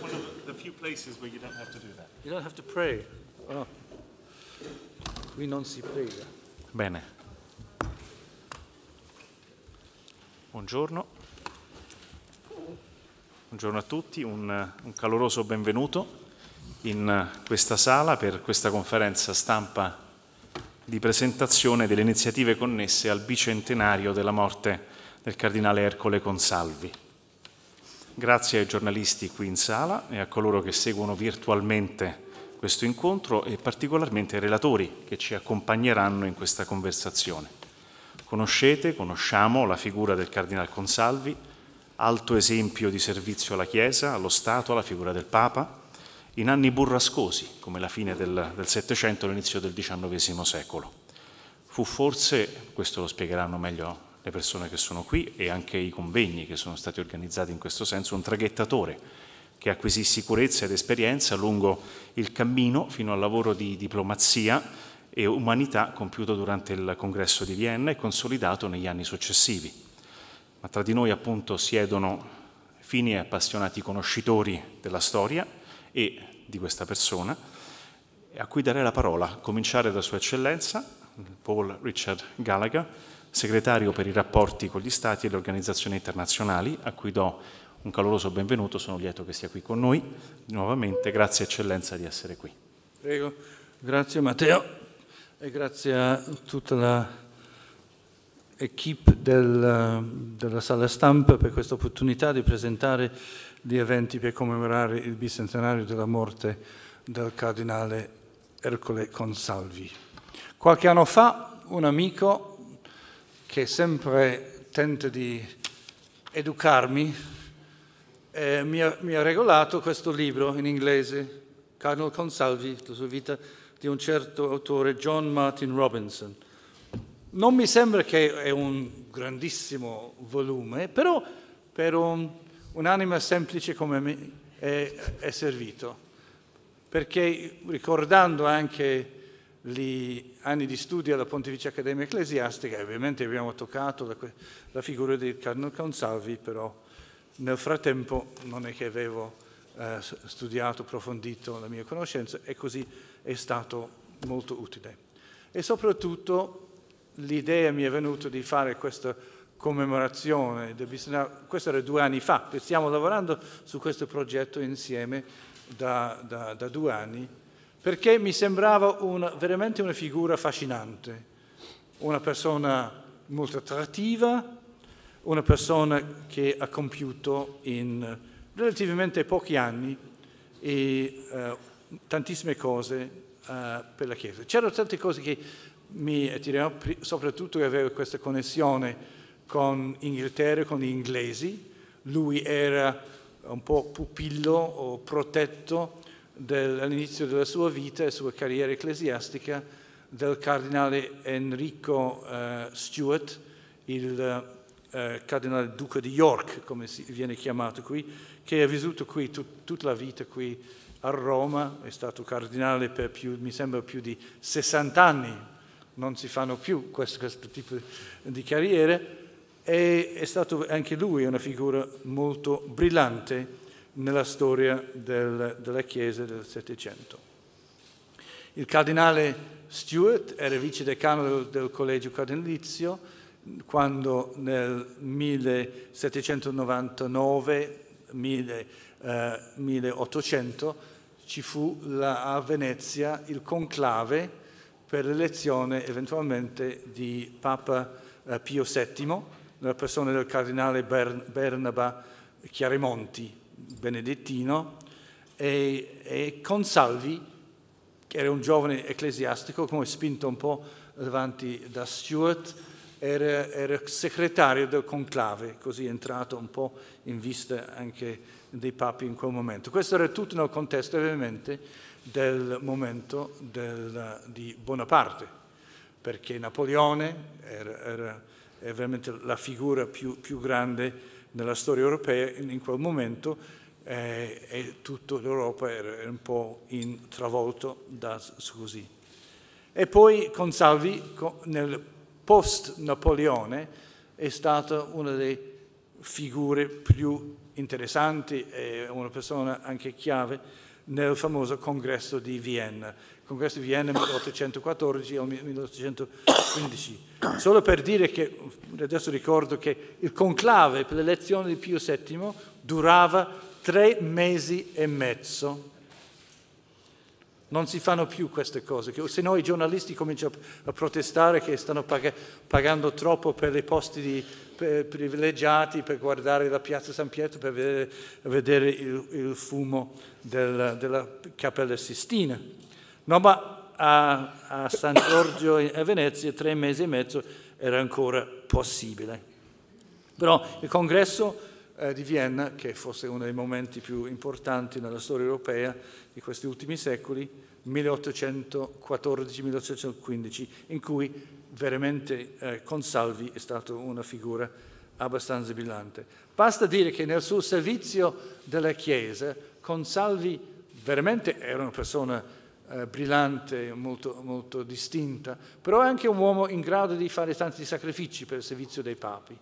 One of the few places where you don't have to do that. You don't have to pray. Oh. Qui non si prega. Bene. Buongiorno. Buongiorno a tutti, un, un caloroso benvenuto in questa sala per questa conferenza stampa di presentazione delle iniziative connesse al bicentenario della morte del cardinale Ercole Consalvi. Grazie ai giornalisti qui in sala e a coloro che seguono virtualmente questo incontro e particolarmente ai relatori che ci accompagneranno in questa conversazione. Conoscete, conosciamo la figura del Cardinal Consalvi, alto esempio di servizio alla Chiesa, allo Stato, alla figura del Papa, in anni burrascosi, come la fine del, del Settecento e l'inizio del XIX secolo. Fu forse, questo lo spiegheranno meglio le persone che sono qui e anche i convegni che sono stati organizzati in questo senso, un traghettatore che acquisì sicurezza ed esperienza lungo il cammino fino al lavoro di diplomazia e umanità compiuto durante il congresso di Vienna e consolidato negli anni successivi. Ma tra di noi appunto siedono fini e appassionati conoscitori della storia e di questa persona, a cui darei la parola, a cominciare da Sua Eccellenza, Paul Richard Gallagher, segretario per i rapporti con gli Stati e le organizzazioni internazionali, a cui do un caloroso benvenuto, sono lieto che sia qui con noi nuovamente, grazie eccellenza di essere qui. Prego, grazie Matteo e grazie a tutta l'equipe del, della sala stampa per questa opportunità di presentare gli eventi per commemorare il bicentenario della morte del cardinale Ercole Consalvi. Qualche anno fa un amico che sempre tenta di educarmi, eh, mi, ha, mi, ha, regalato questo libro in inglese, Cardinal Consalvi, la sua vita di un certo autore, John Martin Robinson. Non mi sembra che è un grandissimo volume, però per un, un'anima semplice come me è, è servito, perché ricordando anche gli anni di studio alla Pontificia Accademia Ecclesiastica, e ovviamente abbiamo toccato la, la figura di Carlo Consalvi, però nel frattempo non è che avevo eh, studiato, approfondito la mia conoscenza e così è stato molto utile. E soprattutto l'idea mi è venuta di fare questa commemorazione, questo era due anni fa, stiamo lavorando su questo progetto insieme da, da, da due anni perché mi sembrava una, veramente una figura affascinante, una persona molto attrattiva, una persona che ha compiuto in relativamente pochi anni e eh, tantissime cose eh, per la Chiesa. C'erano tante cose che mi attiravano, soprattutto che aveva questa connessione con Inghilterra, con gli inglesi. Lui era un po' pupillo o protetto del, all'inizio della sua vita e sua carriera ecclesiastica del cardinale Enrico eh, Stewart, il eh, cardinale duca di York, come viene chiamato qui, che ha vissuto qui tut, tutta la vita qui a Roma, è stato cardinale per più, mi sembra, più di 60 anni, non si fanno più questo, questo tipo di carriere, e è stato anche lui una figura molto brillante nella storia del, della Chiesa del Settecento. Il cardinale Stuart era vice decano del, del collegio cardinalizio quando nel 1799 1800 eh, ci fu la, a Venezia il conclave per l'elezione eventualmente di Papa eh, Pio VII, nella persona del cardinale Bern, Bernaba Chiaremonti, benedettino e, e Consalvi, che era un giovane ecclesiastico, come spinto un po' avanti da Stuart, era, era segretario del conclave, così è entrato un po' in vista anche dei papi in quel momento. Questo era tutto nel contesto ovviamente del momento del, di Bonaparte, perché Napoleone era, era veramente la figura più, più grande nella storia europea, in quel momento eh, e tutta l'Europa era, un po' in, travolto da così. E poi Consalvi, nel post-Napoleone, è stata una delle figure più interessanti e una persona anche chiave nel famoso congresso di Vienna, congresso di Vienna 1814 o 1815 Solo per dire che, adesso ricordo che il conclave per l'elezione di Pio VII durava tre mesi e mezzo. Non si fanno più queste cose, se no i giornalisti cominciano a protestare che stanno pag- pagando troppo per i posti di, per, privilegiati per guardare la piazza San Pietro, per vedere, vedere il, il, fumo del, della Cappella Sistina. No, ma a, a San Giorgio a Venezia tre mesi e mezzo era ancora possibile. Però il congresso eh, di Vienna, che fosse uno dei momenti più importanti nella storia europea di questi ultimi secoli, 1814-1815, in cui veramente eh, Consalvi è stata una figura abbastanza brillante. Basta dire che nel suo servizio della Chiesa Consalvi veramente era una persona eh, brillante, molto, molto distinta, però è anche un uomo in grado di fare tanti sacrifici per il servizio dei papi.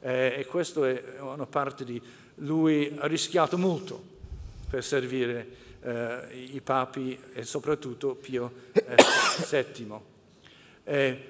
Eh, e questo è una parte di lui ha rischiato molto per servire eh, i papi e soprattutto Pio VII. Eh, eh,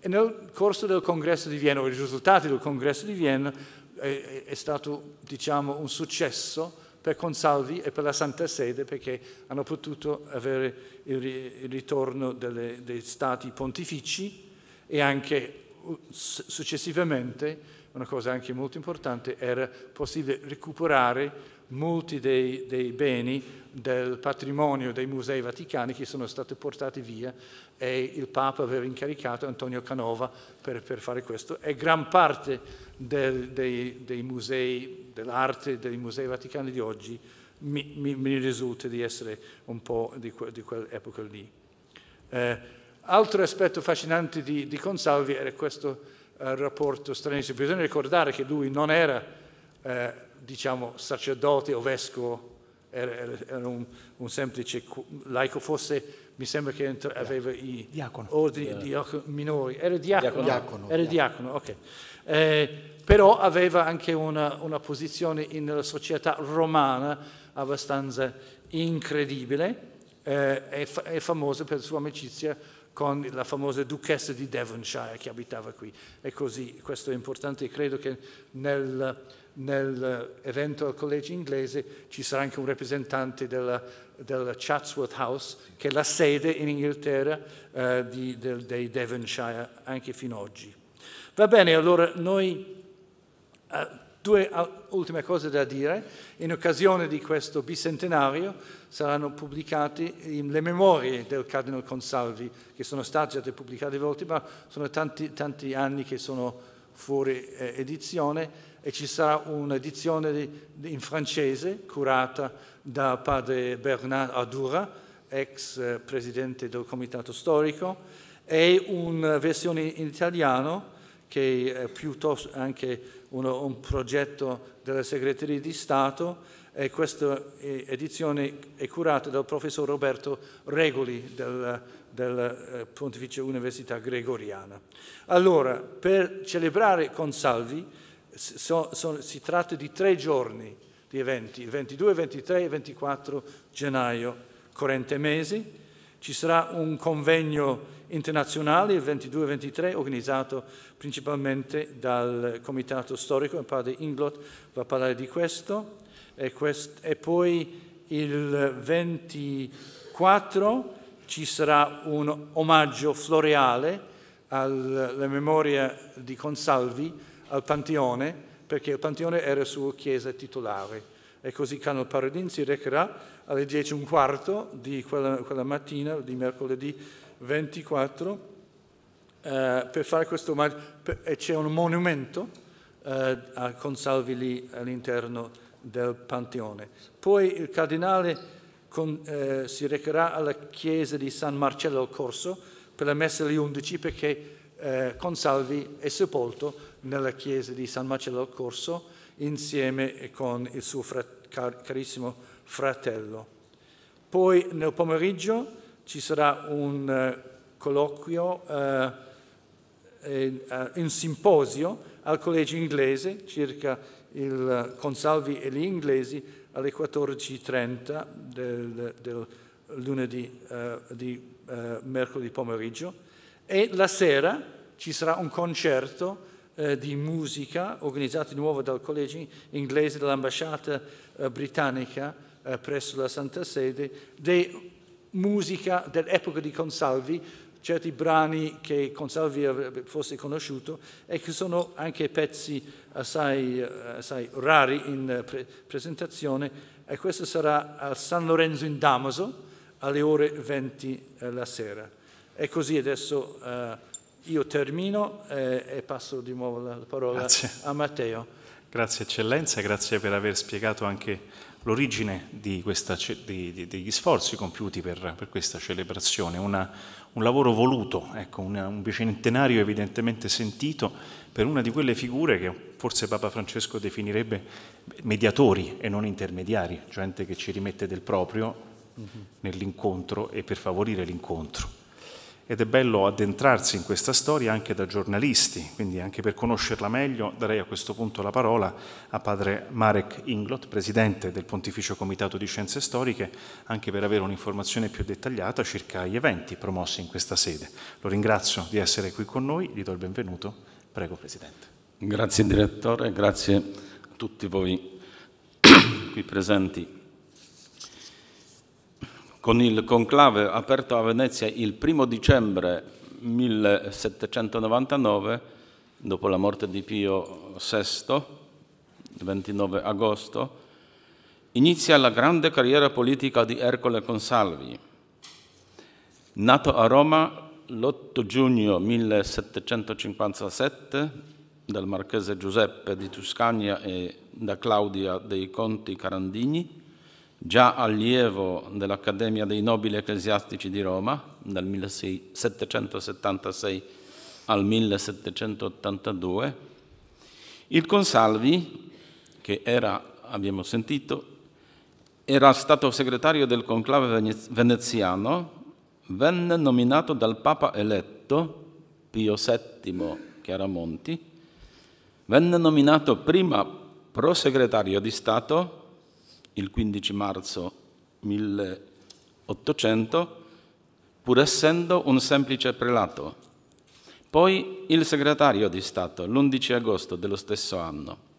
e nel corso del congresso di Vienna, o i risultati del congresso di Vienna, è, eh, è stato diciamo, un successo per Consalvi e per la Santa Sede perché hanno potuto avere il, ritorno delle, dei stati pontifici e anche uh, successivamente, una cosa anche molto importante, era possibile recuperare molti dei, dei, beni del patrimonio dei musei vaticani che sono stati portati via e il Papa aveva incaricato Antonio Canova per, per fare questo e gran parte del, dei, dei musei dell'arte dei musei vaticani di oggi mi, mi, mi, risulta di essere un po' di, que, di quell'epoca lì. Eh, altro aspetto affascinante di, di Consalvi era questo eh, rapporto stranissimo. Bisogna ricordare che lui non era, eh, diciamo, sacerdote o vescovo, era, era, era un, un, semplice laico, forse mi sembra che entra, aveva i diacono. ordini diacono minori, era diacono, diacono. era diacono, ok. Eh, però aveva anche una, una posizione nella società romana abbastanza incredibile eh, è, fa- è famoso per la sua amicizia con la famosa duchessa di Devonshire che abitava qui. E così, questo è importante, credo che nel, nell'evento al collegio inglese ci sarà anche un rappresentante della, della Chatsworth House, che è la sede in Inghilterra eh, di, del, dei Devonshire anche fino ad oggi. Va bene, allora noi eh, due ultime cose da dire. In occasione di questo bicentenario saranno pubblicate le memorie del Cardinal Consalvi, che sono state già pubblicate volte, ma sono tanti, tanti anni che sono fuori eh, edizione e ci sarà un'edizione in francese curata da padre Bernard Adura, ex eh, presidente del comitato storico, e una versione in italiano che è piuttosto anche uno, un progetto della segreteria di Stato e questa eh, edizione è curata dal professor Roberto Regoli della, della eh, Pontificia Università Gregoriana. Allora, per celebrare con Salvi so, so, si tratta di tre giorni di eventi, il 22, 23 e 24 gennaio corrente mese. Ci sarà un convegno internazionale il 22-23 organizzato principalmente dal comitato storico, il padre Inglot va a parlare di questo, e, quest e poi il 24 ci sarà un omaggio floreale alla memoria di Consalvi al Panteone, perché il Panteone era sua chiesa titolare. E così Cano Paradin si recherà alle 10.15 di quella, quella mattina, di mercoledì 24, eh, per fare questo omaggio, e c'è un monumento eh, a Consalvi lì all'interno del Panteone. Poi il cardinale con, eh, si recherà alla chiesa di San Marcello al Corso per la messa alle 11 perché eh, Consalvi è sepolto nella chiesa di San Marcello al Corso insieme con il suo frat car carissimo fratello. Poi nel pomeriggio ci sarà un eh, colloquio eh, eh, un eh, simposio al collegio inglese circa il eh, Consalvi e gli inglesi alle 14.30 del, del lunedì eh, di eh, mercoledì pomeriggio e la sera ci sarà un concerto eh, di musica organizzato di nuovo dal collegio inglese dell'ambasciata eh, britannica presso la Santa Sede di musica dell'epoca di Consalvi certi brani che Consalvi fosse conosciuto e che sono anche pezzi assai, assai rari in pre presentazione e questo sarà a San Lorenzo in Damaso alle ore 20 la sera. E così adesso eh, io termino e, eh, e, passo di nuovo la parola grazie. a Matteo. Grazie eccellenza, grazie per aver spiegato anche l'origine di di, di, degli sforzi compiuti per, per questa celebrazione, una, un lavoro voluto, ecco, un bicentenario evidentemente sentito per una di quelle figure che forse Papa Francesco definirebbe mediatori e non intermediari, gente che ci rimette del proprio mhm. nell'incontro e per favorire l'incontro ed è bello addentrarsi in questa storia anche da giornalisti, quindi anche per conoscerla meglio darei a questo punto la parola a padre Marek Inglot, presidente del Pontificio Comitato di Scienze Storiche, anche per avere un'informazione più dettagliata circa gli eventi promossi in questa sede. Lo ringrazio di essere qui con noi, gli do il benvenuto. Prego Presidente. Grazie direttore, grazie a tutti voi qui presenti con il conclave aperto a Venezia il 1 dicembre 1799, dopo la morte di Pio VI, 29 agosto, inizia la grande carriera politica di Ercole Consalvi. Nato a Roma l'8 giugno 1757 dal marchese Giuseppe di Tuscania e da Claudia dei Conti Carandini, già allievo dell'Accademia dei Nobili Ecclesiastici di Roma dal 1776 al 1782, il Consalvi, che era, abbiamo sentito, era stato segretario del conclave veneziano, venne nominato dal Papa eletto, Pio VII Chiaramonti, venne nominato prima prosegretario di Stato il 15 marzo 1800, pur essendo un semplice prelato. Poi il segretario di Stato l'11 agosto dello stesso anno.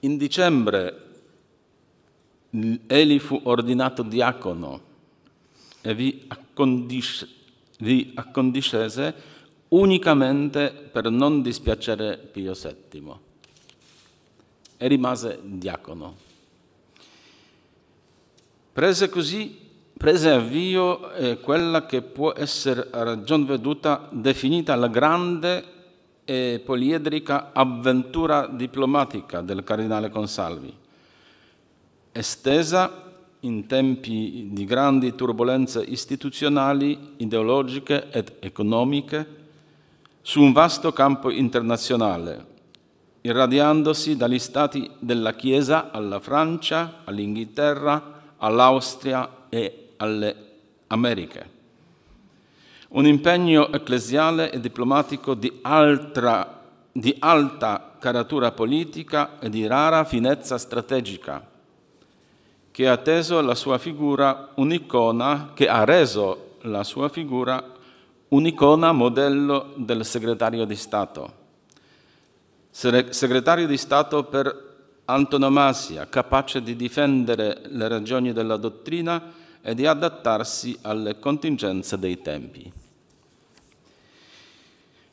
In dicembre egli fu ordinato diacono e vi, accondisce, vi accondiscese unicamente per non dispiacere Pio VII e rimase diacono. Prese così prese avvio eh, quella che può essere a ragion veduta definita la grande e poliedrica avventura diplomatica del cardinale Consalvi, estesa in tempi di grandi turbulenze istituzionali, ideologiche ed economiche su un vasto campo internazionale, irradiandosi dagli stati della Chiesa alla Francia, all'Inghilterra, all'Austria e alle Americhe. Un impegno ecclesiale e diplomatico di, altra, di alta caratura politica e di rara finezza strategica, che ha, la sua figura, un'icona, che ha reso la sua figura un'icona modello del segretario di Stato. Segretario di Stato per antonomasia, capace di difendere le ragioni della dottrina e di adattarsi alle contingenze dei tempi.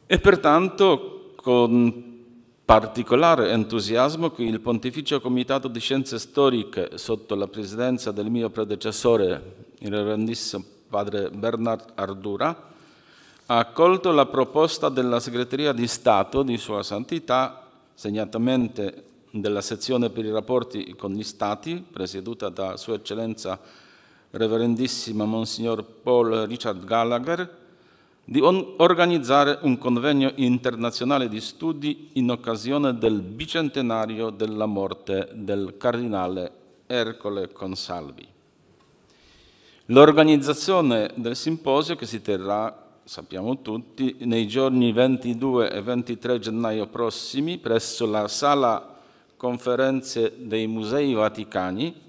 E pertanto con particolare entusiasmo che il Pontificio Comitato di Scienze Storiche, sotto la presidenza del mio predecessore, il reverendissimo padre Bernard Ardura, ha accolto la proposta della Segreteria di Stato di Sua Santità, segnatamente della sezione per i rapporti con gli Stati, presieduta da Sua Eccellenza Reverendissima Monsignor Paul Richard Gallagher, di organizzare un convegno internazionale di studi in occasione del bicentenario della morte del cardinale Ercole Consalvi. L'organizzazione del simposio che si terrà sappiamo tutti, nei giorni 22 e 23 gennaio prossimi presso la sala conferenze dei Musei Vaticani,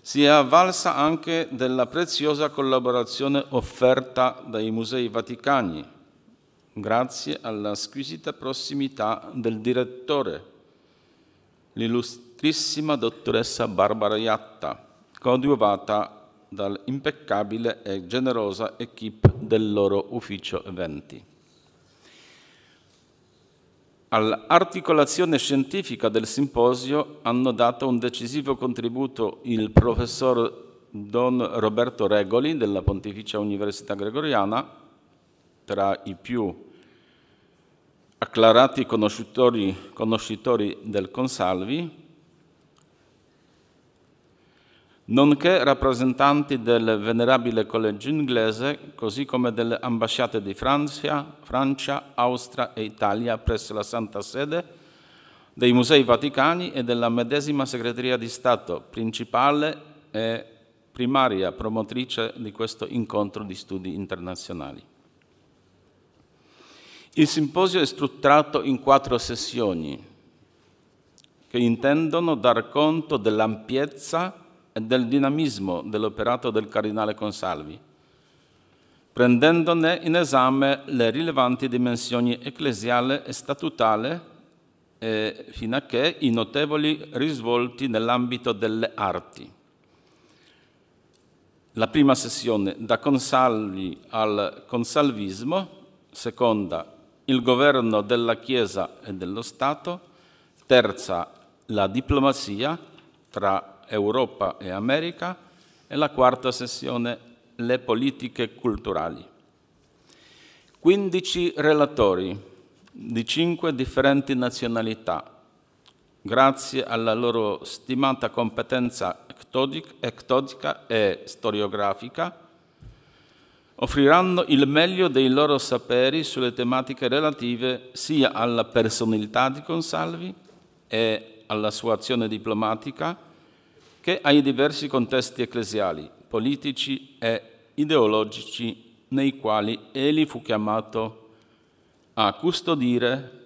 si è avvalsa anche della preziosa collaborazione offerta dai Musei Vaticani, grazie alla squisita prossimità del direttore, l'illustrissima dottoressa Barbara Iatta, coadiuvata dall'impeccabile e generosa equip del loro ufficio eventi. All'articolazione scientifica del simposio hanno dato un decisivo contributo il professor Don Roberto Regoli della Pontificia Università Gregoriana, tra i più acclarati conoscitori, conoscitori del Consalvi, nonché rappresentanti del venerabile collegio inglese, così come delle ambasciate di Francia, Francia, Austria e Italia presso la Santa Sede, dei Musei Vaticani e della medesima Segreteria di Stato, principale e primaria promotrice di questo incontro di studi internazionali. Il simposio è strutturato in quattro sessioni che intendono dar conto dell'ampiezza e del dinamismo dell'operato del cardinale Consalvi, prendendone in esame le rilevanti dimensioni ecclesiale e statutale e fino a che i notevoli risvolti nell'ambito delle arti. La prima sessione da Consalvi al Consalvismo, seconda il governo della Chiesa e dello Stato, terza la diplomazia tra Europa e America e la quarta sessione Le politiche culturali. 15 relatori di cinque differenti nazionalità, grazie alla loro stimata competenza ectodica e storiografica, offriranno il meglio dei loro saperi sulle tematiche relative sia alla personalità di Consalvi e alla sua azione diplomatica, che ai diversi contesti ecclesiali, politici e ideologici nei quali egli fu chiamato a custodire,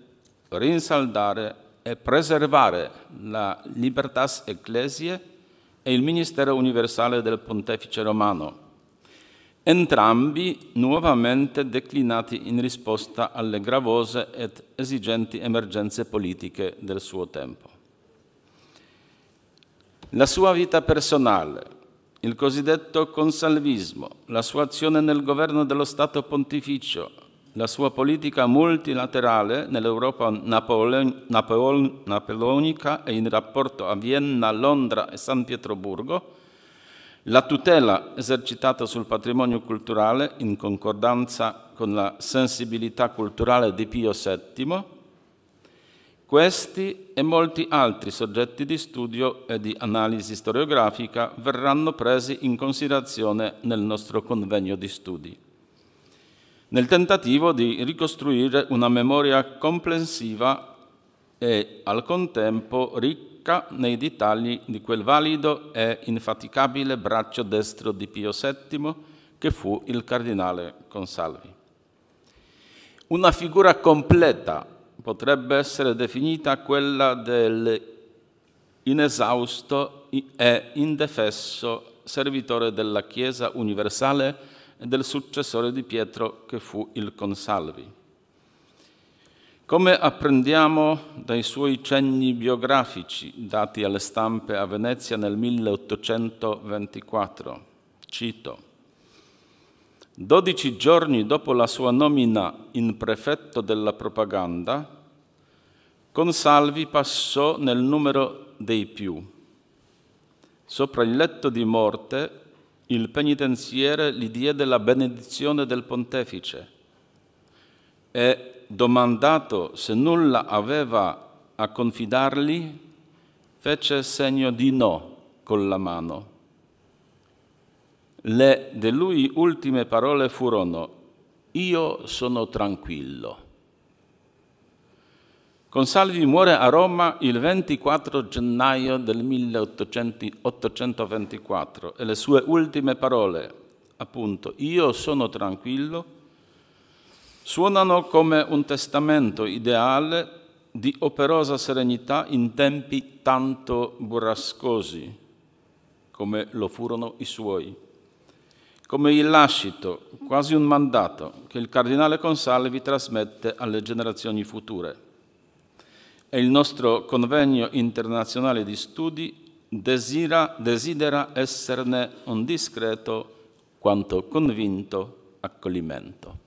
rinsaldare e preservare la libertas ecclesie e il ministero universale del pontefice romano, entrambi nuovamente declinati in risposta alle gravose ed esigenti emergenze politiche del suo tempo. La sua vita personale, il cosiddetto consalvismo, la sua azione nel governo dello Stato pontificio, la sua politica multilaterale nell'Europa napoleonica e in rapporto a Vienna, Londra e San Pietroburgo, la tutela esercitata sul patrimonio culturale in concordanza con la sensibilità culturale di Pio VII, questi e molti altri soggetti di studio e di analisi storiografica verranno presi in considerazione nel nostro convegno di studi, nel tentativo di ricostruire una memoria comprensiva e al contempo ricca nei dettagli di quel valido e infaticabile braccio destro di Pio VII che fu il cardinale Consalvi. Una figura completa potrebbe essere definita quella dell'inesausto e indefesso servitore della Chiesa universale e del successore di Pietro che fu il Consalvi. Come apprendiamo dai suoi cenni biografici dati alle stampe a Venezia nel 1824, cito, Dodici giorni dopo la sua nomina in prefetto della propaganda, Consalvi passò nel numero dei più. Sopra il letto di morte, il penitenziere gli diede la benedizione del pontefice e, domandato se nulla aveva a confidargli, fece segno di no con la mano. Le de lui ultime parole furono, io sono tranquillo. Consalvi muore a Roma il 24 gennaio del 1824 e le sue ultime parole, appunto, io sono tranquillo, suonano come un testamento ideale di operosa serenità in tempi tanto burrascosi come lo furono i suoi come il lascito, quasi un mandato, che il cardinale Consalvi trasmette alle generazioni future. E il nostro convegno internazionale di studi desira, desidera esserne un discreto quanto convinto accoglimento.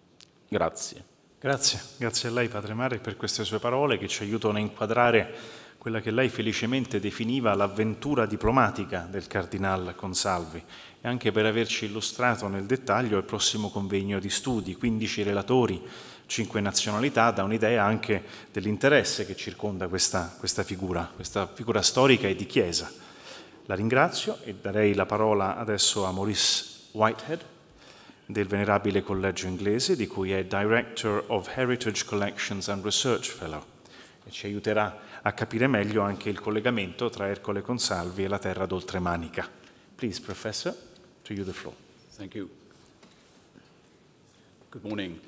Grazie. Grazie, grazie a lei Padre Mare per queste sue parole che ci aiutano a inquadrare quella che lei felicemente definiva l'avventura diplomatica del Cardinale Consalvi anche per averci illustrato nel dettaglio il prossimo convegno di studi, 15 relatori, 5 nazionalità, dà un'idea anche dell'interesse che circonda questa, questa figura, questa figura storica e di chiesa. La ringrazio e darei la parola adesso a Maurice Whitehead del Venerabile Collegio Inglese, di cui è Director of Heritage Collections and Research Fellow e ci aiuterà a capire meglio anche il collegamento tra Ercole Consalvi e la terra d'Oltremanica. Please, Professor. To you the floor. Thank you. Good morning.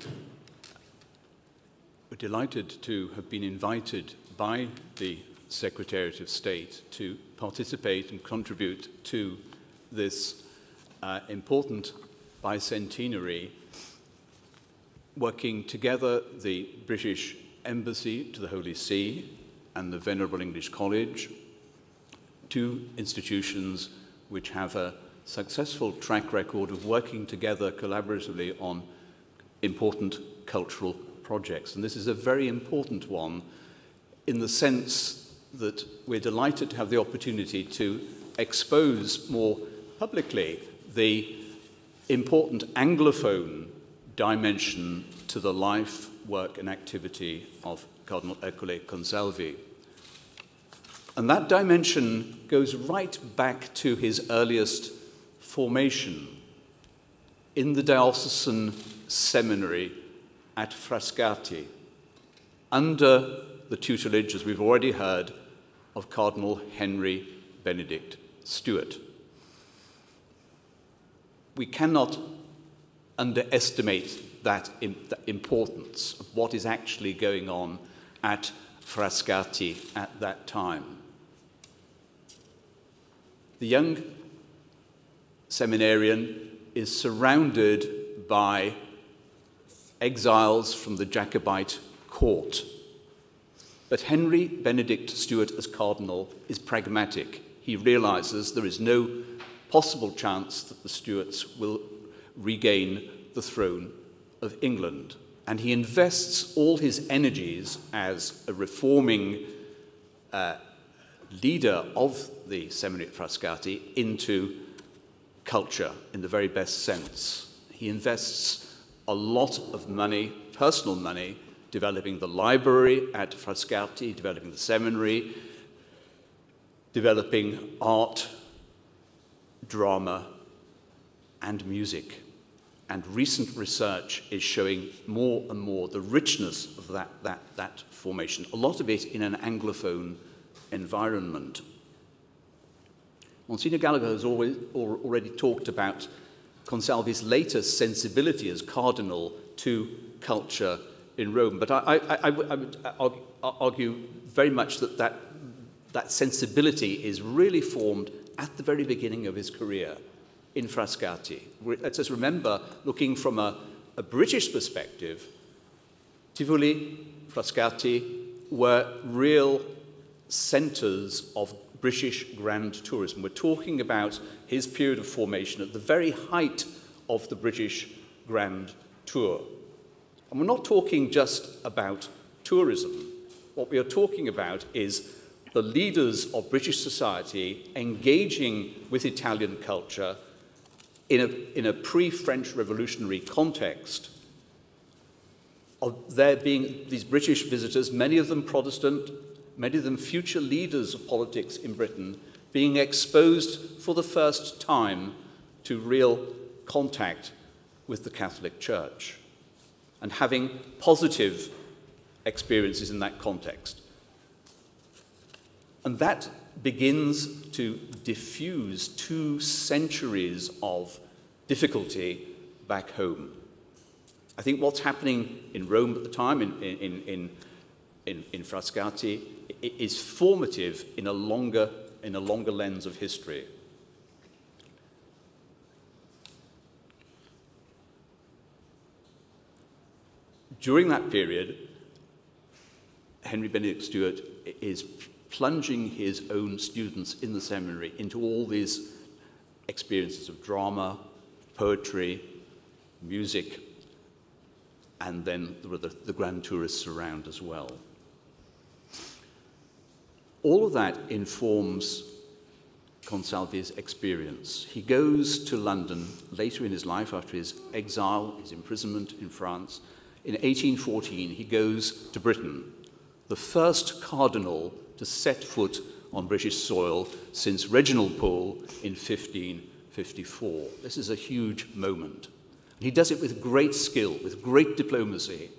We're delighted to have been invited by the Secretariat of State to participate and contribute to this uh, important bicentenary, working together the British Embassy to the Holy See and the Venerable English College, two institutions which have a successful track record of working together collaboratively on important cultural projects. And this is a very important one in the sense that we're delighted to have the opportunity to expose more publicly the important Anglophone dimension to the life, work, and activity of Cardinal Ercole Consalvi. And that dimension goes right back to his earliest formation in the diocesan seminary at Frascati under the tutelage, as we've already heard, of Cardinal Henry Benedict Stewart. We cannot underestimate that, importance of what is actually going on at Frascati at that time. The young seminarian is surrounded by exiles from the Jacobite court. But Henry Benedict Stuart, as cardinal, is pragmatic. He realizes there is no possible chance that the Stuarts will regain the throne of England. And he invests all his energies as a reforming uh, leader of the seminary at Frascati into culture in the very best sense. He invests a lot of money, personal money, developing the library at Frascati, developing the seminary, developing art, drama, and music. And recent research is showing more and more the richness of that, that, that formation, a lot of it in an Anglophone environment. Monsignor Gallagher has always, or, already talked about Consalvi's later sensibility as cardinal to culture in Rome, but I, I, I, I would argue very much that, that that sensibility is really formed at the very beginning of his career in Frascati. Let us remember, looking from a, a British perspective, Tivoli, Frascati were real centers of British grand tourism. We're talking about his period of formation at the very height of the British grand tour. And we're not talking just about tourism. What we are talking about is the leaders of British society engaging with Italian culture in a, in a pre-French revolutionary context of there being these British visitors, many of them Protestant, many of them future leaders of politics in Britain, being exposed for the first time to real contact with the Catholic Church and having positive experiences in that context. And that begins to diffuse two centuries of difficulty back home. I think what's happening in Rome at the time, in, in, in in, in Frascati is formative in a longer, in a longer lens of history. During that period, Henry Benedict Stewart is plunging his own students in the seminary into all these experiences of drama, poetry, music, and then the, the, the grand tourists around as well all of that informs Consalvi's experience. He goes to London later in his life after his exile, his imprisonment in France. In 1814, he goes to Britain, the first cardinal to set foot on British soil since Reginald Pole in 1554. This is a huge moment. And he does it with great skill, with great diplomacy.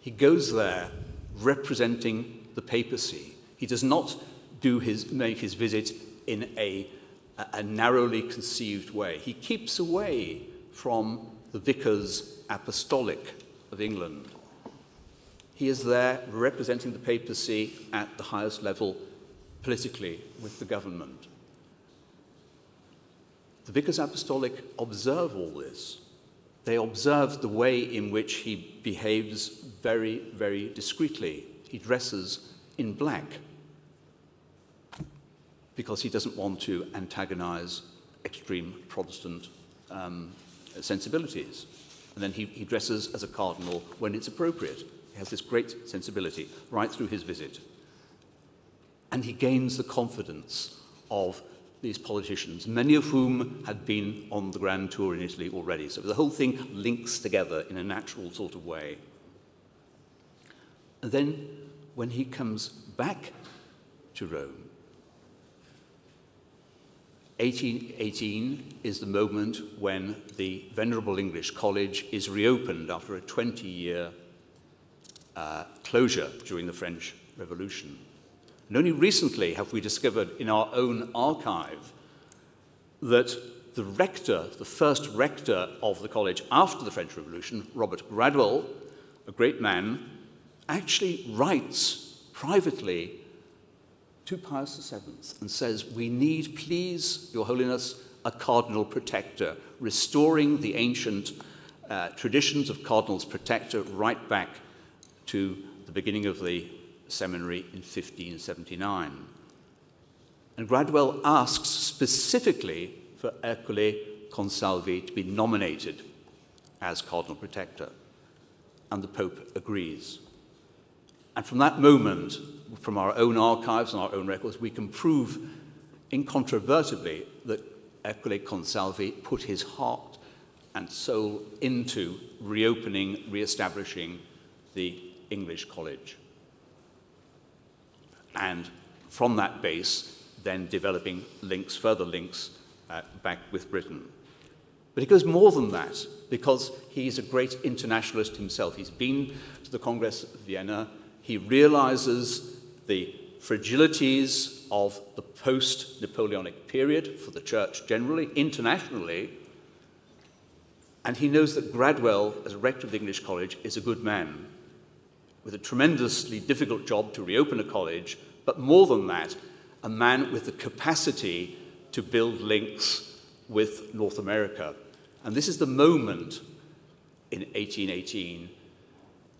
He goes there representing the papacy he does not do his, make his visit in a, a narrowly conceived way. He keeps away from the vicars apostolic of England. He is there representing the papacy at the highest level politically with the government. The vicars apostolic observe all this. They observe the way in which he behaves very, very discreetly. He dresses in black because he doesn't want to antagonize extreme Protestant um, sensibilities. And then he, he dresses as a cardinal when it's appropriate. He has this great sensibility right through his visit. And he gains the confidence of these politicians, many of whom had been on the grand tour in Italy already. So the whole thing links together in a natural sort of way. And then when he comes back to Rome, 1818 is the moment when the Venerable English College is reopened after a 20-year uh, closure during the French Revolution. And only recently have we discovered in our own archive that the rector, the first rector of the college after the French Revolution, Robert Gradwell, a great man, actually writes privately to Pius VII and says, We need, please, Your Holiness, a cardinal protector, restoring the ancient uh, traditions of cardinals protector right back to the beginning of the seminary in 1579. And Gradwell asks specifically for Ercole Consalvi to be nominated as cardinal protector. And the Pope agrees. And from that moment, from our own archives and our own records, we can prove incontrovertibly that Ercole Consalvi put his heart and soul into reopening, re-establishing the English College. And from that base, then developing links, further links uh, back with Britain. But it goes more than that, because he's a great internationalist himself. He's been to the Congress of Vienna. He realizes the fragilities of the post Napoleonic period for the church generally, internationally, and he knows that Gradwell, as rector of the English College, is a good man with a tremendously difficult job to reopen a college, but more than that, a man with the capacity to build links with North America. And this is the moment in 1818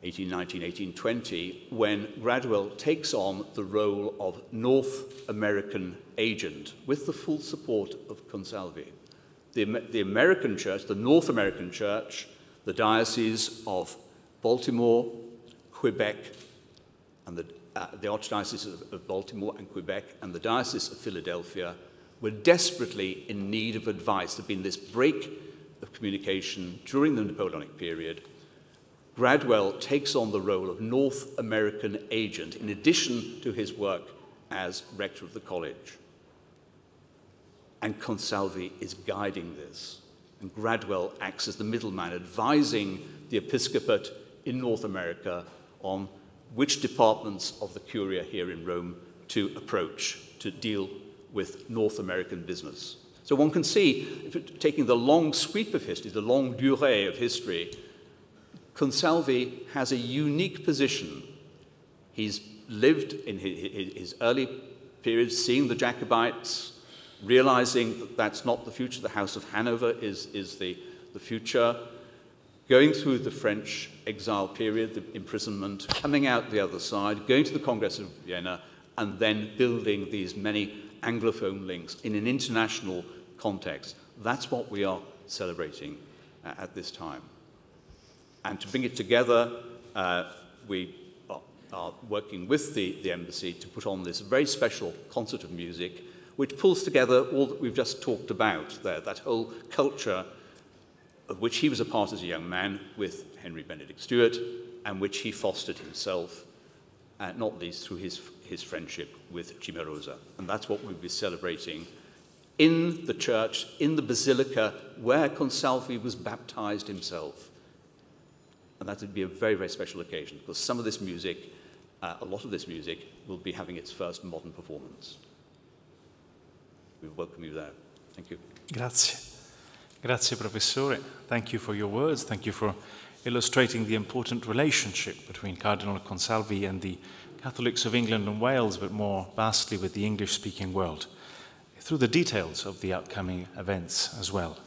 1819, 1820, when Gradwell takes on the role of North American agent with the full support of Consalvi. The, the American church, the North American church, the diocese of Baltimore, Quebec, and the, uh, the Archdiocese of, of Baltimore and Quebec, and the Diocese of Philadelphia were desperately in need of advice. There'd been this break of communication during the Napoleonic period, Gradwell takes on the role of North American agent in addition to his work as rector of the college. And Consalvi is guiding this. And Gradwell acts as the middleman, advising the episcopate in North America on which departments of the Curia here in Rome to approach to deal with North American business. So one can see, taking the long sweep of history, the long durée of history, Consalvi has a unique position. He's lived in his early periods, seeing the Jacobites, realizing that that's not the future, the House of Hanover is, is the, the future, going through the French exile period, the imprisonment, coming out the other side, going to the Congress of Vienna, and then building these many Anglophone links in an international context. That's what we are celebrating uh, at this time. And to bring it together, uh, we are, working with the, the embassy to put on this very special concert of music which pulls together all that we've just talked about there, that whole culture of which he was a part as a young man with Henry Benedict Stewart and which he fostered himself, uh, not least through his, his friendship with Cimarosa. And that's what we'll be celebrating in the church, in the basilica, where Consalvi was baptized himself and that would be a very, very special occasion because some of this music, uh, a lot of this music, will be having its first modern performance. We welcome you there. Thank you. Grazie. Grazie, Professore. Thank you for your words. Thank you for illustrating the important relationship between Cardinal Consalvi and the Catholics of England and Wales, but more vastly with the English speaking world, through the details of the upcoming events as well.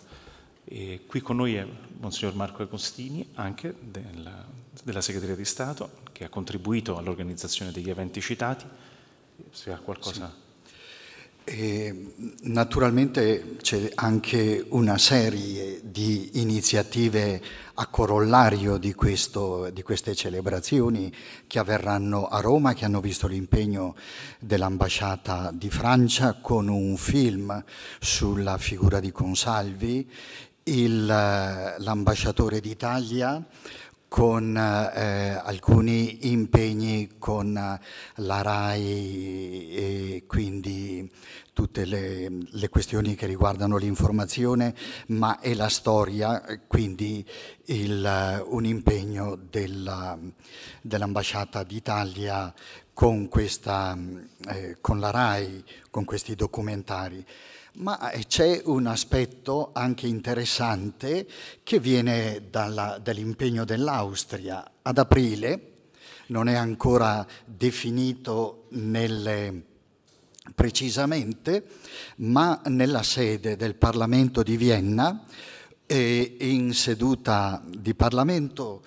E qui con noi è Monsignor Marco Agostini, anche della, della Segreteria di Stato, che ha contribuito all'organizzazione degli eventi citati. Se ha qualcosa. Sì. E, naturalmente c'è anche una serie di iniziative a corollario di, questo, di, queste celebrazioni che avverranno a Roma, che hanno visto l'impegno dell'ambasciata di Francia con un film sulla figura di Consalvi eh, l'ambasciatore d'Italia con eh, eh alcuni impegni con eh, la RAI e quindi tutte le, le questioni che riguardano l'informazione, ma è la storia, quindi il, un impegno dell'ambasciata d'Italia con, questa, eh, con la RAI, con questi documentari ma eh, c'è un aspetto anche interessante che viene dalla, dall'impegno dell'Austria. Ad aprile non è ancora definito nelle, precisamente, ma nella sede del Parlamento di Vienna, eh, in seduta di Parlamento,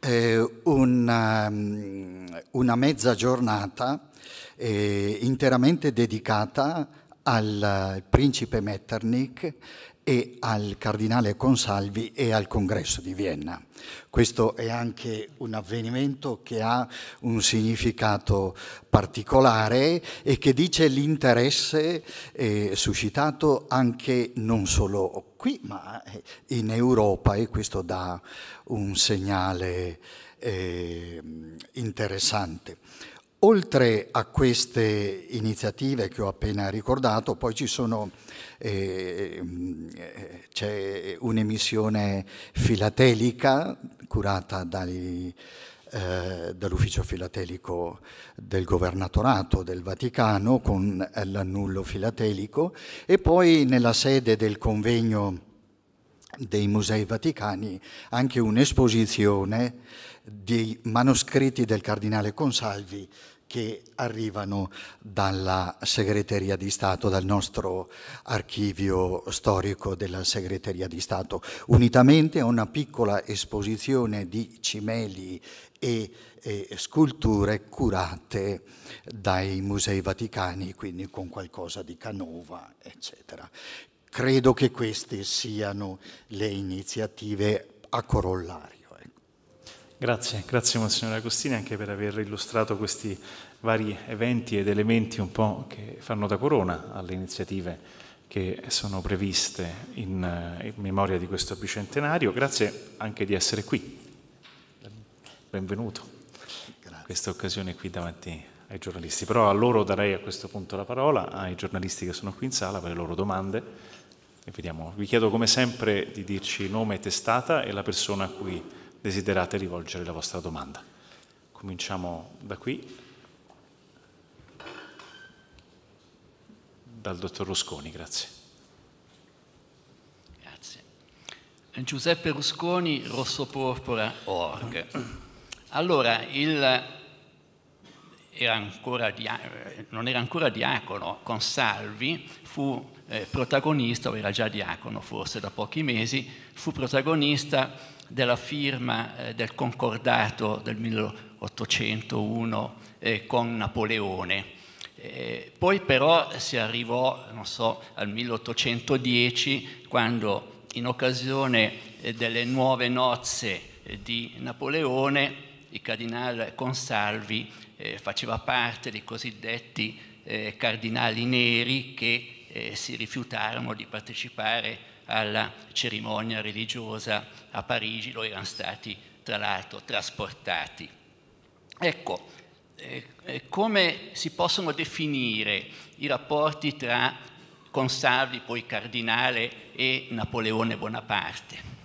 eh, una, ehm, una, mezza giornata eh, interamente dedicata al eh, principe Metternich e al cardinale Consalvi e al congresso di Vienna. Questo è anche un avvenimento che ha un significato particolare e che dice l'interesse eh, suscitato anche non solo qui ma eh, in Europa e questo dà un segnale eh, interessante. Oltre a queste iniziative che ho appena ricordato, poi ci sono, eh, eh, c'è un'emissione filatelica curata dai, eh, dall'ufficio filatelico del governatorato del Vaticano con l'annullo filatelico e poi nella sede del convegno dei Musei Vaticani anche un'esposizione di manoscritti del cardinale Consalvi che arrivano dalla segreteria di Stato, dal nostro archivio storico della segreteria di Stato, unitamente a una piccola esposizione di cimeli e, e sculture curate dai musei vaticani, quindi con qualcosa di Canova, eccetera. Credo che queste siano le iniziative a corollari. Grazie, grazie Monsignore Agostini anche per aver illustrato questi vari eventi ed elementi un po' che fanno da corona alle iniziative che sono previste in, eh, in memoria di questo bicentenario. Grazie anche di essere qui. Benvenuto grazie. a questa occasione qui davanti ai giornalisti. Però a loro darei a questo punto la parola, ai giornalisti che sono qui in sala per le loro domande. Vi chiedo come sempre di dirci nome e testata e la persona a cui desiderate rivolgere la vostra domanda. Cominciamo da qui, dal dottor Rusconi, grazie. Grazie. Giuseppe Rusconi, rossoporpora.org. Allora, il era dia- non era ancora diacono, Consalvi fu eh, protagonista, o era già diacono forse da pochi mesi, fu protagonista della firma eh, del concordato del 1801 eh, con Napoleone. Eh, poi però si arrivò, so, al 1810 quando in occasione eh, delle nuove nozze eh, di Napoleone il cardinale Consalvi eh, faceva parte dei cosiddetti cardinali neri che si rifiutarono di partecipare alla cerimonia religiosa a Parigi, dove erano stati tra l'altro trasportati. Ecco, eh, eh, come si possono definire i rapporti tra Consalvi, poi cardinale, e Napoleone Bonaparte?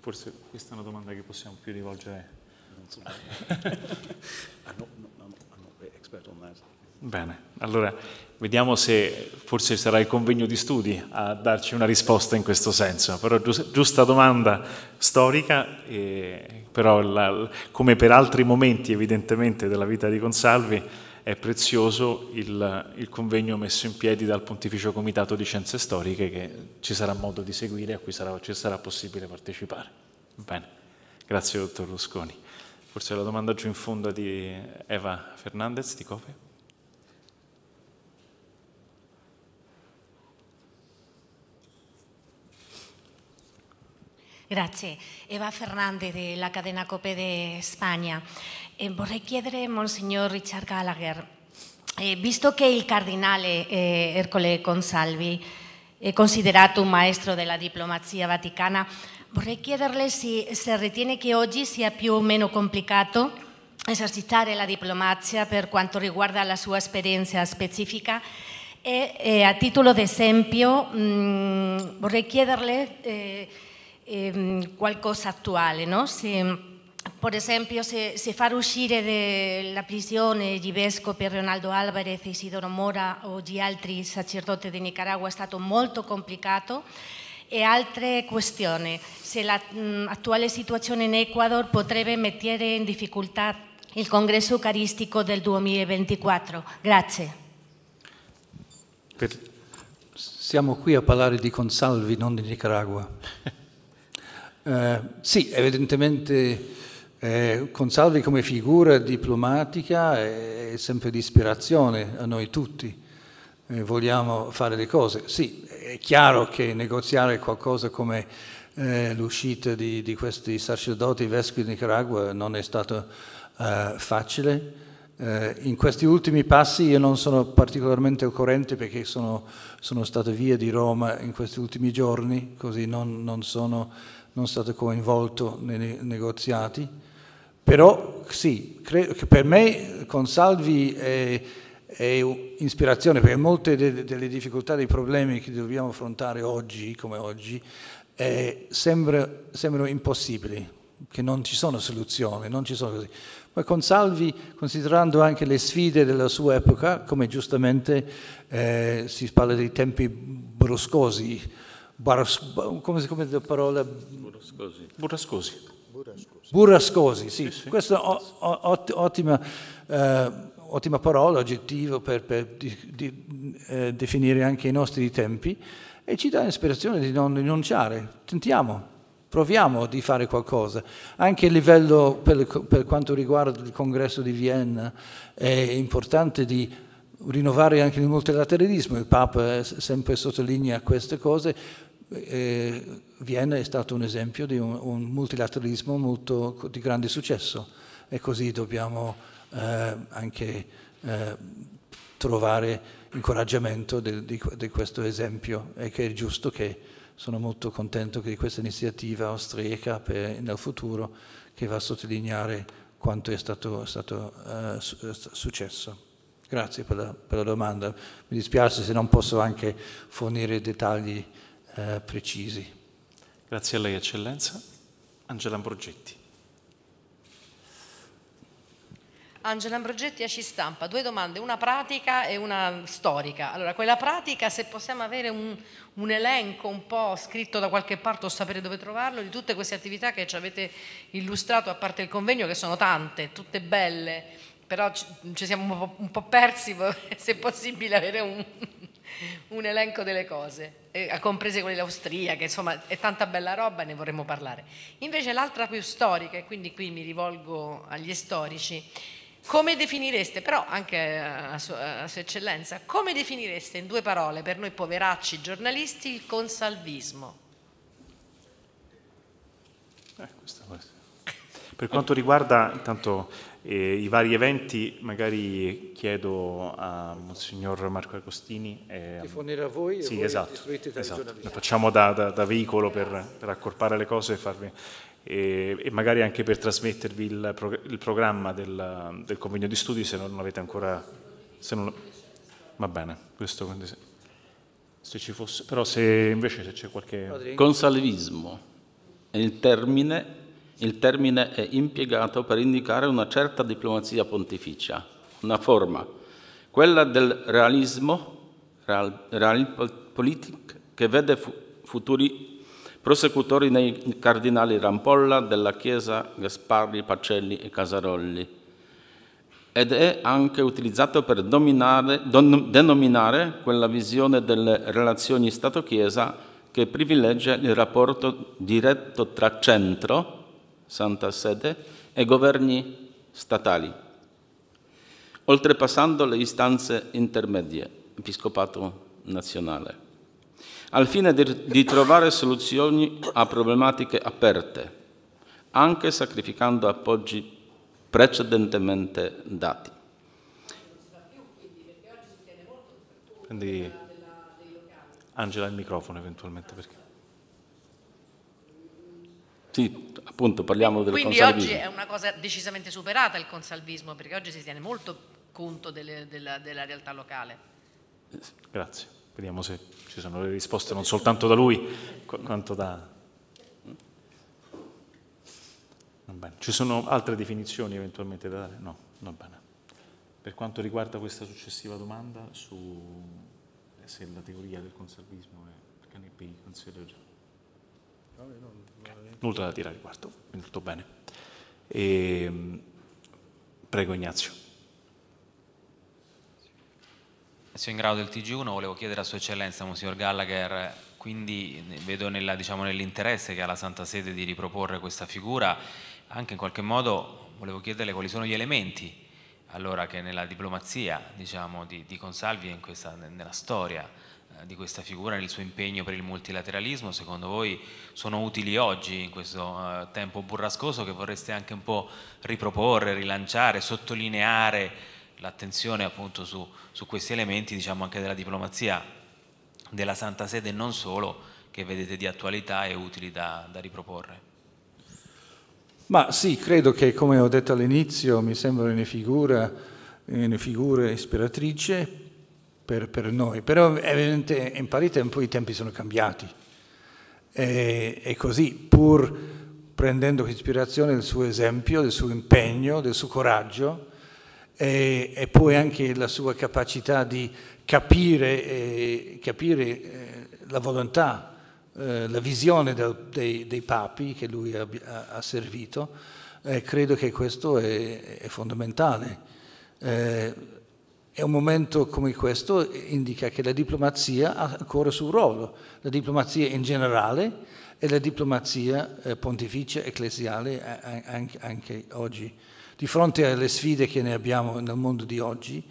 Forse questa è una domanda che possiamo più rivolgere. Ah, Bene, allora Vediamo se forse sarà il convegno di studi a darci una risposta in questo senso, però giusta domanda storica, eh, però la, come per altri momenti evidentemente della vita di Consalvi è prezioso il, il, convegno messo in piedi dal Pontificio Comitato di Scienze Storiche che ci sarà modo di seguire, e a cui sarà, ci sarà possibile partecipare. Bene, grazie dottor Lusconi. Forse la domanda giù in fondo di Eva Fernandez di Cope. Gracias. Eva Fernández, de la cadena COPE de España. vorrei chiedere, monseñor Richard Gallagher, eh, visto que el cardenal Ercole eh, eh, Consalvi es considerado un maestro de la diplomacia vaticana, vorrei chiederle si se ritiene que hoy sea más o menos complicado ejercitar la diplomacia per cuanto riguarda la sua experiencia específica. E, eh, a de de mh, mm, vorrei chiederle... qualcosa attuale, no? Se, per esempio, se, se, far uscire dalla prigione eh, Givesco vescovi Ronaldo Alvarez, Isidoro Mora o gli altri sacerdoti di Nicaragua è stato molto complicato. E altre questioni, se l'attuale mm, situazione in Ecuador potrebbe mettere in difficoltà il congresso eucaristico del 2024. Grazie. Siamo qui a parlare di Consalvi, non di Nicaragua. Eh, sì, evidentemente eh, Consalvi come figura diplomatica è, è, sempre di ispirazione a noi tutti. Eh, vogliamo fare le cose. Sì, è chiaro che negoziare qualcosa come eh, l'uscita di, di, questi sacerdoti vescovi di Nicaragua non è stato eh, facile. Eh, in questi ultimi passi io non sono particolarmente occorrente perché sono, sono stato via di Roma in questi ultimi giorni, così non, non sono non stato coinvolto nei negoziati, però sì, per me Consalvi è, è ispirazione perché molte de delle difficoltà, dei problemi che dobbiamo affrontare oggi, come oggi, eh, sembra, sembrano impossibili, che non ci sono soluzioni, non ci sono così. Ma Consalvi, considerando anche le sfide della sua epoca, come giustamente eh, si parla dei tempi bruscosi, baras, come, come le parole? Burrascosi. Burrascosi. Burrascosi, Burrascosi sì. sì, sì. Questa è ottima, eh, ottima, parola, aggettivo per, per di, di, eh, definire anche i nostri tempi e ci dà l'ispirazione di non rinunciare. Tentiamo, proviamo di fare qualcosa. Anche a livello, per, per quanto riguarda il congresso di Vienna, è importante di rinnovare anche il multilateralismo. Il Papa eh, sempre sottolinea queste cose eh, Vienna è stato un esempio di un, un multilateralismo molto, di grande successo e così dobbiamo eh, anche eh, trovare incoraggiamento di, questo esempio e che è giusto che sono molto contento di questa iniziativa austriaca per, nel futuro che va a sottolineare quanto è stato, stato eh, successo. Grazie per la, per la domanda. Mi dispiace se non posso anche fornire dettagli eh, precisi. Grazie a lei, Eccellenza. Angela Ambrogetti. Angela Ambrogetti ci stampa due domande, una pratica e una storica. Allora, quella pratica, se possiamo avere un, un elenco un po' scritto da qualche parte o sapere dove trovarlo, di tutte queste attività che ci avete illustrato, a parte il convegno, che sono tante, tutte belle, però ci, ci siamo un po', un po' persi, se è possibile avere un, un elenco delle cose, eh, comprese quelle austriache, insomma è tanta bella roba e ne vorremmo parlare. Invece l'altra più storica, e quindi qui mi rivolgo agli storici, come definireste, però anche a, sua, a sua eccellenza, come definireste in due parole per noi poveracci giornalisti il consalvismo? Eh, per quanto riguarda intanto e I vari eventi, magari chiedo a Monsignor Marco Agostini. E, Ti fornire a voi sì, voi esatto, distribuite tra esatto. i Facciamo da, da, da veicolo per, per, accorpare le cose e, farvi, e, e magari anche per trasmettervi il, il programma del, del, convegno di studi se non avete ancora... Non, va bene, questo quindi... Se, se ci fosse, però se invece c'è qualche... Consalvismo è il termine il termine è impiegato per indicare una certa diplomazia pontificia, una forma, quella del realismo, real, realpolitik, che vede fu, futuri prosecutori nei cardinali Rampolla, della Chiesa, Gasparri, Pacelli e Casarolli. Ed è anche utilizzato per dominare, don, denominare quella visione delle relazioni Stato-Chiesa che privilegia il rapporto diretto tra centro, Santa Sede e governi statali, oltrepassando le istanze intermedie, episcopato nazionale, al fine di trovare soluzioni a problematiche aperte, anche sacrificando appoggi precedentemente dati. Quindi, Angela il microfono eventualmente perché... Sì, appunto parliamo del Quindi Quindi oggi è una cosa decisamente superata il consalvismo, perché oggi si tiene molto conto delle, della, della realtà locale. Grazie. Vediamo se ci sono le risposte non soltanto da lui, quanto da... Ci sono altre definizioni eventualmente da dare? No, va bene. Per quanto riguarda questa successiva domanda su se la teoria del conservismo è... Can it be considered Nulla da dire al riguardo, tutto bene. E, ehm, prego Ignazio. Sono in grado del TG1, volevo chiedere a Sua Eccellenza, Monsignor Gallagher, quindi eh, vedo nella, diciamo, nell'interesse che ha la Santa Sede di riproporre questa figura, anche in qualche modo volevo chiederle quali sono gli elementi allora, che nella diplomazia diciamo, di, di Consalvi e nella storia di questa figura e il suo impegno per il multilateralismo, secondo voi sono utili oggi in questo eh, tempo burrascoso che vorreste anche un po' riproporre, rilanciare, sottolineare l'attenzione appunto su, su questi elementi, diciamo anche della diplomazia della Santa Sede e non solo, che vedete di attualità e utili da, da riproporre? Ma sì, credo che come ho detto all'inizio mi sembrano una figura, una figura ispiratrice per, per noi, però evidentemente in Parigi un po' i tempi sono cambiati e, e così pur prendendo ispirazione del suo esempio, del suo impegno, del suo coraggio e, e poi anche la sua capacità di capire, eh, capire la volontà, eh, la visione del, dei, dei, papi che lui ha, ha servito, eh, credo che questo è, è fondamentale. Eh, e un momento come questo eh, indica che la diplomazia ha ancora il suo ruolo, la diplomazia in generale e la diplomazia eh, pontificia ecclesiale anche, oggi. Di fronte alle sfide che ne abbiamo nel mondo di oggi,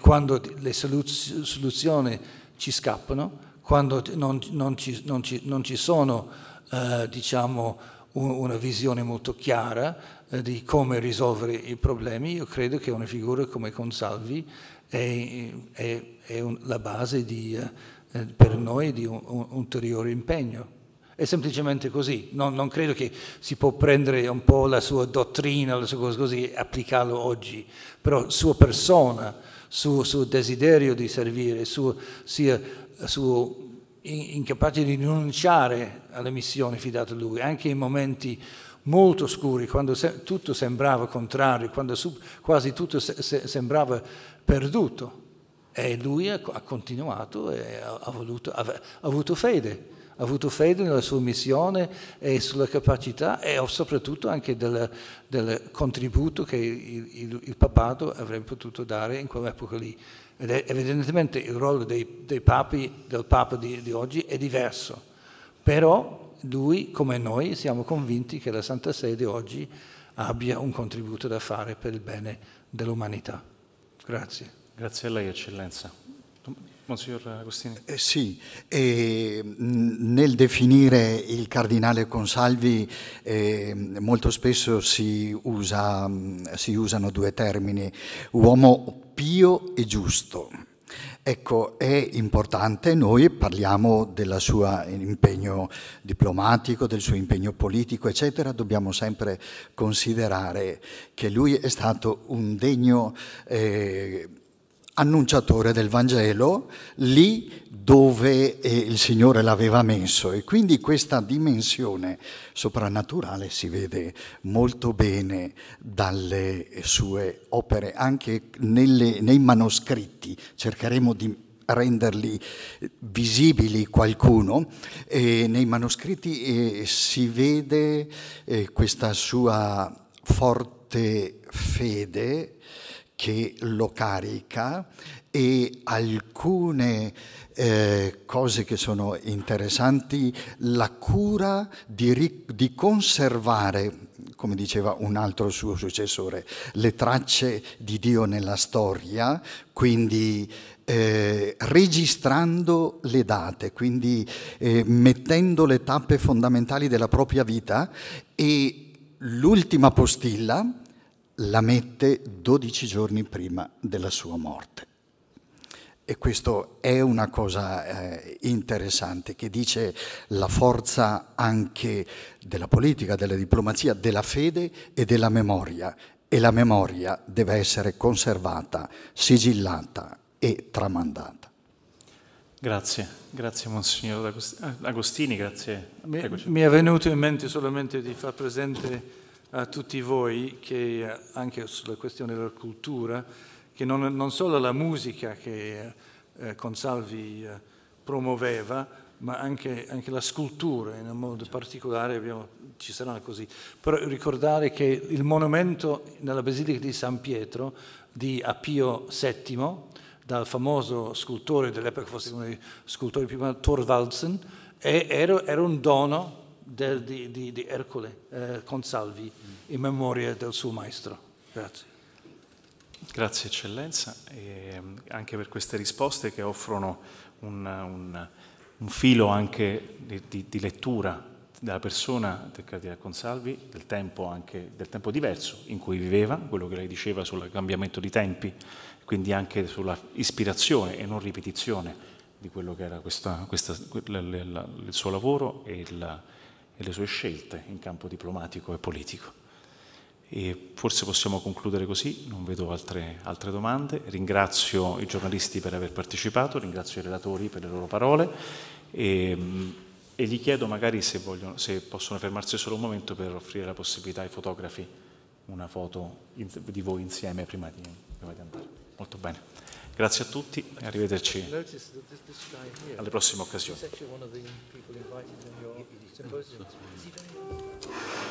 quando le soluzioni ci scappano, quando non, non, ci, non, ci, non ci, sono eh, diciamo, una visione molto chiara eh, di come risolvere i problemi, io credo che una figura come Consalvi è, è, è un, la base di, eh, eh, per noi di un, un, ulteriore impegno. È semplicemente così, non, non, credo che si può prendere un po' la sua dottrina, la sua cosa così, e applicarlo oggi, però sua persona, suo, suo desiderio di servire, suo, sia, suo incapace di rinunciare alle missioni fidate a lui, anche in momenti molto scuri, quando se tutto sembrava contrario, quando quasi tutto se se sembrava perduto. E lui ha, continuato e ha, voluto, ha, ha avuto fede ha avuto fede nella sua missione e sulla capacità e soprattutto anche del, del contributo che il, il, il papato avrebbe potuto dare in quell'epoca lì. Ed evidentemente il ruolo dei, dei papi, del Papa di, di oggi è diverso, però lui, come noi, siamo convinti che la Santa Sede oggi abbia un contributo da fare per il bene dell'umanità. Grazie. Grazie a lei, Eccellenza. Monsignor Agostini. Eh, sì, eh, nel definire il cardinale Consalvi eh, molto spesso si, usa, si usano due termini, uomo pio e giusto. Ecco, è importante, noi parliamo del suo impegno diplomatico, del suo impegno politico, eccetera, dobbiamo sempre considerare che lui è stato un degno... Eh, annunciatore del Vangelo lì dove eh, il Signore l'aveva messo e quindi questa dimensione soprannaturale si vede molto bene dalle sue opere, anche nelle, nei manoscritti, cercheremo di renderli visibili qualcuno. E nei manoscritti eh, si vede eh, questa sua forte fede che lo carica e alcune eh, cose che sono interessanti, la cura di, ric- di, conservare, come diceva un altro suo successore, le tracce di Dio nella storia, quindi eh, registrando le date, quindi eh, mettendo le tappe fondamentali della propria vita e l'ultima postilla la mette 12 giorni prima della sua morte. E questo è una cosa eh, interessante che dice la forza anche della politica, della diplomazia, della fede e della memoria. E la memoria deve essere conservata, sigillata e tramandata. Grazie, grazie Monsignor Agostini, grazie. Mi, mi è venuto in mente solamente di far presente a tutti voi che anche sulla questione della cultura, che non, non solo la musica che eh, Consalvi eh, promuoveva, ma anche, anche, la scultura in un modo particolare, abbiamo, ci sarà così. Però ricordare che il monumento nella Basilica di San Pietro di Appio VII, dal famoso scultore dell'epoca, forse uno dei scultori più Thorvaldsen, era, era un dono del, di, di, di, Ercole eh, Consalvi in memoria del suo maestro. Grazie. Grazie eccellenza e ehm, anche per queste risposte che offrono un, un, un filo anche di, di, lettura della persona del cardinale Consalvi, del tempo anche del tempo diverso in cui viveva, quello che lei diceva sul cambiamento di tempi, quindi anche sulla ispirazione e non ripetizione di quello che era questa, questa, il suo lavoro e il, e le sue scelte in campo diplomatico e politico. E forse possiamo concludere così, non vedo altre, altre, domande. Ringrazio i giornalisti per aver partecipato, ringrazio i relatori per le loro parole e, e gli chiedo magari se, vogliono, se, possono fermarsi solo un momento per offrire la possibilità ai fotografi una foto di voi insieme prima di, prima di andare. Molto bene. Grazie a tutti e arrivederci alle prossime occasioni. 보여주지마